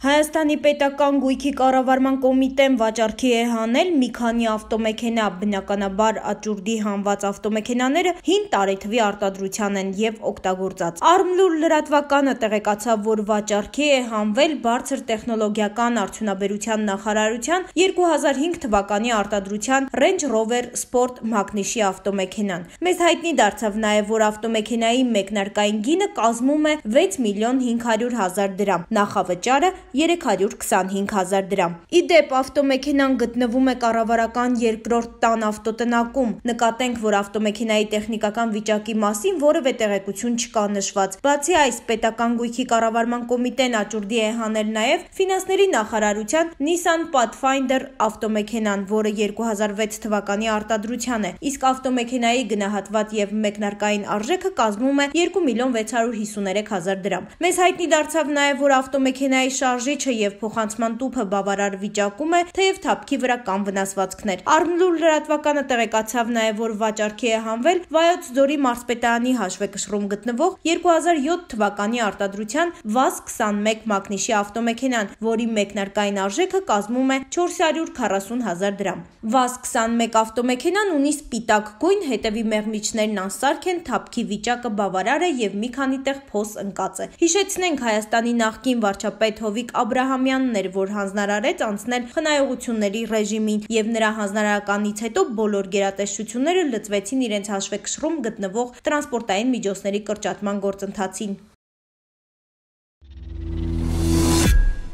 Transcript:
Հայաստանի պետական գույքի կառավարման կոմիտեն վաճառքի է հանել մի քանի ավտոմեքենա, բնականաբար աճուրդի հանված ավտոմեքենաները 5 տարեթվի արտադրության են եւ օգտագործած։ Armlur լրատվականը տեղեկացավ, որ վաճառքի է հանվել բարձր տեխնոլոգիական արդյունաբերության նախարարության 2005 թվականի արտադրության Range Rover Sport մագնիշի ավտոմեքենան։ Մեզ հայտնի դարձավ նաեւ, որ ավտոմեքենայի մեկնարկային գինը կազմում է 6 միլիոն 500 հազար դրամ։ Նախավճարը 325000 դրամ։ Ի դեպ, ավտոմեքենան գտնվում է կառավարական երկրորդ տան ավտոտնակում։ Նկատենք, որ ավտոմեքենայի տեխնիկական վիճակի մասին որևէ տեղեկություն չկա նշված։ Բացի այս, պետական գույքի կառավարման կոմիտեն աճուրդի է հանել նաև ֆինանսների նախարարության Nissan Pathfinder ավտոմեքենան, որը 2006 թվականի արտադրության է։ Իսկ ավտոմեքենայի գնահատված եւ մեկնարկային արժեքը կազմում է 2 միլիոն 653 հազար դրամ։ Մեզ հայտնի դարձավ նաև, որ ավտոմեքենայի շարժ շարժիչը եւ փոխանցման տուփը բավարար վիճակում է, թեև թափքի վրա կան վնասվածքներ։ Արմլուր լրատվականը տեղեկացավ նաեւ, որ վաճառքի է հանվել Վայոց ձորի մարզպետարանի հաշվեկշռում գտնվող 2007 թվականի արտադրության ՎԱԶ 21 մագնիշի ավտոմեքենան, որի մեկնարկային արժեքը կազմում է 440 հազար դրամ։ ՎԱԶ 21 ավտոմեքենան ունի սպիտակ գույն, հետևի մեղմիչներն անսարք են, թափքի վիճակը բավարար է եւ մի քանի տեղ փոս ընկած է։ Հիշեցնենք Հայաստանի նախկին վարչապետ Հովիկ Լիլիթ Աբրահամյանն էր, որ հանձնարարեց անցնել խնայողությունների ռեժիմին եւ նրա հանձնարարականից հետո բոլոր գերատեսչությունները լծվեցին իրենց հաշվեկշռում գտնվող տրանսպորտային միջոցների կրճատման գործընթացին։